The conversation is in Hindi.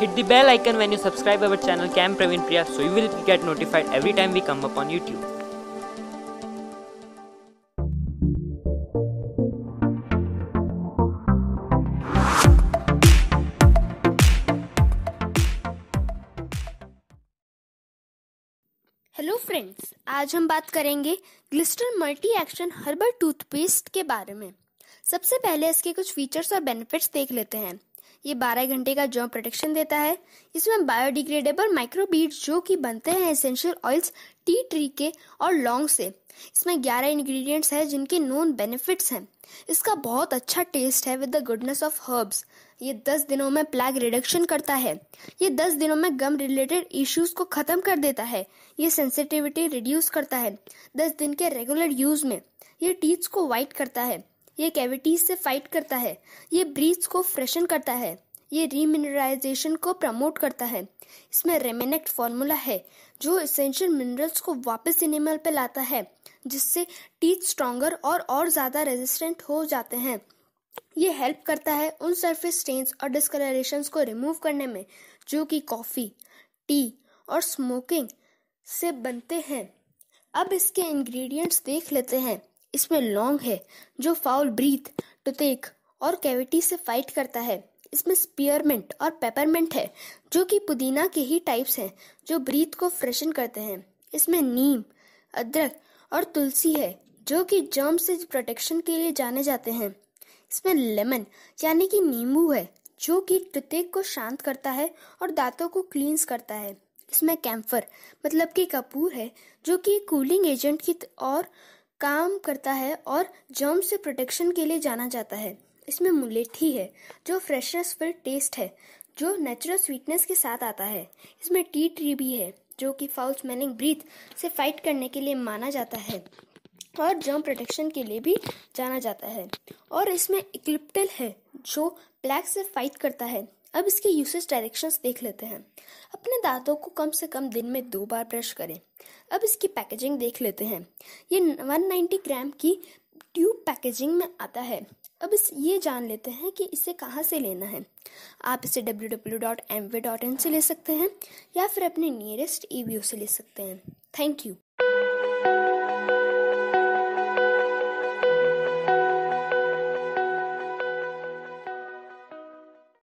Hit the bell icon when you subscribe our channel Camp Pravin Priya so you will get notified every time we come up on YouTube. Hello friends आज हम बात करेंगे Glister multi action herbal toothpaste के बारे में सबसे पहले इसके कुछ फीचर्स और बेनिफिट्स देख लेते हैं ये 12 घंटे का जॉब प्रोटेक्शन देता है इसमें बायोडिग्रेडेबल माइक्रोबीड जो कि बनते हैं एसेंशियल ऑयल्स टी ट्री के और लॉन्ग से इसमें 11 इंग्रेडिएंट्स हैं जिनके नॉन बेनिफिट्स हैं इसका बहुत अच्छा टेस्ट है with the goodness of herbs ये 10 दिनों में प्लैग रिडक्शन करता है ये 10 दिनों में गम रिलेटेड इश्यूज को खत्म कर देता है ये सेंसिटिविटी रिड्यूस करता है 10 दिन के रेगुलर यूज में ये टीथ्स को वाइट करता है ये कैविटीज से फाइट करता है ये ब्रीथ को फ्रेशन करता है ये रीमिनरलाइजेशन को प्रमोट करता है इसमें रेमेनेक्ट फॉर्मूला है जो इसेंशियल मिनरल्स को वापस इनिमल पे लाता है जिससे टीथ स्ट्रॉन्गर और और ज़्यादा रेजिस्टेंट हो जाते हैं ये हेल्प करता है उन सरफेस स्टेन्स और डिस्कलरेशन को रिमूव करने में जो कि कॉफ़ी टी और स्मोकिंग से बनते हैं अब इसके इंग्रेडिएंट्स देख लेते हैं इसमें लॉन्ग है जो फाउल ब्रीथ टुतेक और कैविटी से फाइट करता है इसमें स्पियरमेंट और पेपरमेंट है जो कि पुदीना के ही टाइप्स हैं जो ब्रीथ को फ्रेशन करते हैं इसमें नीम अदरक और तुलसी है जो कि जर्म से प्रोटेक्शन के लिए जाने जाते हैं इसमें लेमन यानी कि नींबू है जो कि टुतेक को शांत करता है और दांतों को क्लींस करता है इसमें कैम्फर मतलब कि कपूर है जो कि कूलिंग एजेंट की और काम करता है और जर्म से प्रोटेक्शन के लिए जाना जाता है इसमें मुलेठी है जो फ्रेशनेस फिर टेस्ट है जो नेचुरल स्वीटनेस के साथ आता है इसमें टी ट्री भी है जो कि फाउल स्मेलिंग ब्रीथ से फाइट करने के लिए माना जाता है और जर्म प्रोटेक्शन के लिए भी जाना जाता है और इसमें इक्लिप्टल है जो प्लैक से फाइट करता है अब इसके यूसेज डायरेक्शंस देख लेते हैं अपने दांतों को कम से कम दिन में दो बार ब्रश करें अब इसकी पैकेजिंग देख लेते हैं ये 190 ग्राम की ट्यूब पैकेजिंग में आता है अब इस ये जान लेते हैं कि इसे कहाँ से लेना है आप इसे डब्ल्यू से ले सकते हैं या फिर अपने नियरेस्ट ई e से ले सकते हैं थैंक यू